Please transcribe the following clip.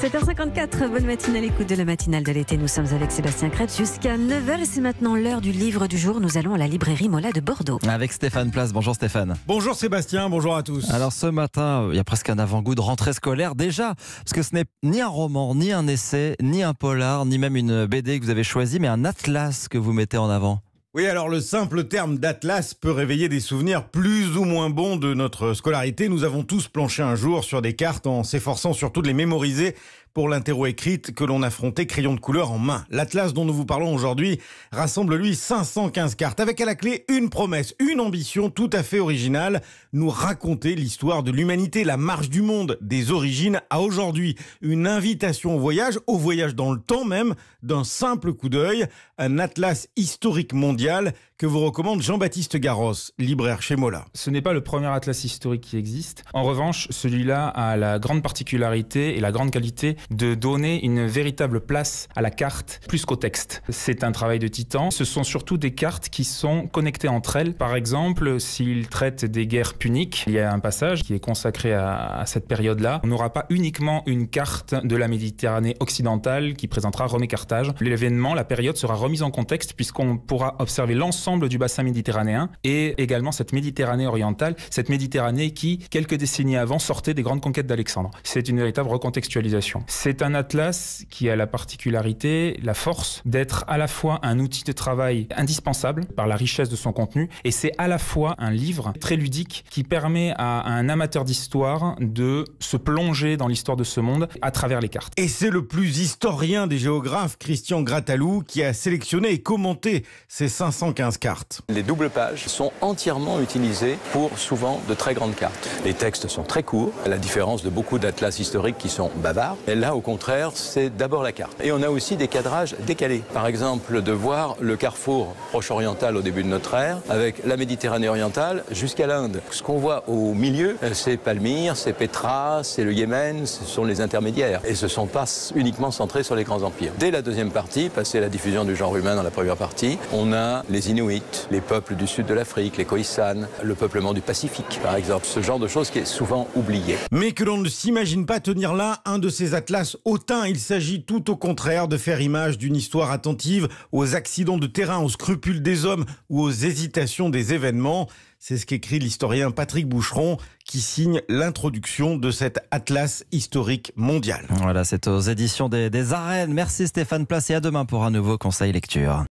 7h54, bonne à l'écoute de la matinale de l'été. Nous sommes avec Sébastien Crête jusqu'à 9h et c'est maintenant l'heure du livre du jour. Nous allons à la librairie Mola de Bordeaux. Avec Stéphane Place. Bonjour Stéphane. Bonjour Sébastien, bonjour à tous. Alors ce matin, euh, il y a presque un avant-goût de rentrée scolaire déjà, parce que ce n'est ni un roman, ni un essai, ni un polar, ni même une BD que vous avez choisi, mais un atlas que vous mettez en avant. Oui, alors le simple terme d'atlas peut réveiller des souvenirs plus ou moins bons de notre scolarité. Nous avons tous planché un jour sur des cartes en s'efforçant surtout de les mémoriser pour l'interro écrite que l'on affrontait crayon de couleur en main. L'atlas dont nous vous parlons aujourd'hui rassemble lui 515 cartes avec à la clé une promesse, une ambition tout à fait originale, nous raconter l'histoire de l'humanité, la marche du monde des origines à aujourd'hui, une invitation au voyage, au voyage dans le temps même, d'un simple coup d'œil, un atlas historique mondial que vous recommande Jean-Baptiste Garros, libraire chez Mola. Ce n'est pas le premier atlas historique qui existe. En revanche, celui-là a la grande particularité et la grande qualité de donner une véritable place à la carte plus qu'au texte. C'est un travail de titan. Ce sont surtout des cartes qui sont connectées entre elles. Par exemple, s'il traite des guerres puniques, il y a un passage qui est consacré à, à cette période-là. On n'aura pas uniquement une carte de la Méditerranée occidentale qui présentera Rome et Carthage. L'événement, la période sera remise en contexte puisqu'on pourra observer l'ensemble du bassin méditerranéen et également cette Méditerranée orientale, cette Méditerranée qui, quelques décennies avant, sortait des grandes conquêtes d'Alexandre. C'est une véritable recontextualisation. C'est un atlas qui a la particularité, la force d'être à la fois un outil de travail indispensable par la richesse de son contenu et c'est à la fois un livre très ludique qui permet à un amateur d'histoire de se plonger dans l'histoire de ce monde à travers les cartes. Et c'est le plus historien des géographes, Christian Gratalou, qui a sélectionné et commenté ces 515 les doubles pages sont entièrement utilisées pour souvent de très grandes cartes. Les textes sont très courts, à la différence de beaucoup d'atlas historiques qui sont bavards. Et là, au contraire, c'est d'abord la carte. Et on a aussi des cadrages décalés. Par exemple, de voir le carrefour proche-oriental au début de notre ère, avec la Méditerranée orientale jusqu'à l'Inde. Ce qu'on voit au milieu, c'est Palmyre, c'est Petra, c'est le Yémen, ce sont les intermédiaires. Et ce ne sont pas uniquement centrés sur les grands empires. Dès la deuxième partie, passé la diffusion du genre humain dans la première partie, on a les Inuits les peuples du sud de l'Afrique, les Khoisan, le peuplement du Pacifique, par exemple. Ce genre de choses qui est souvent oublié. Mais que l'on ne s'imagine pas tenir là un de ces atlas hautains. Il s'agit tout au contraire de faire image d'une histoire attentive aux accidents de terrain, aux scrupules des hommes ou aux hésitations des événements. C'est ce qu'écrit l'historien Patrick Boucheron qui signe l'introduction de cet atlas historique mondial. Voilà, c'est aux éditions des, des Arènes. Merci Stéphane Place et à demain pour un nouveau conseil lecture.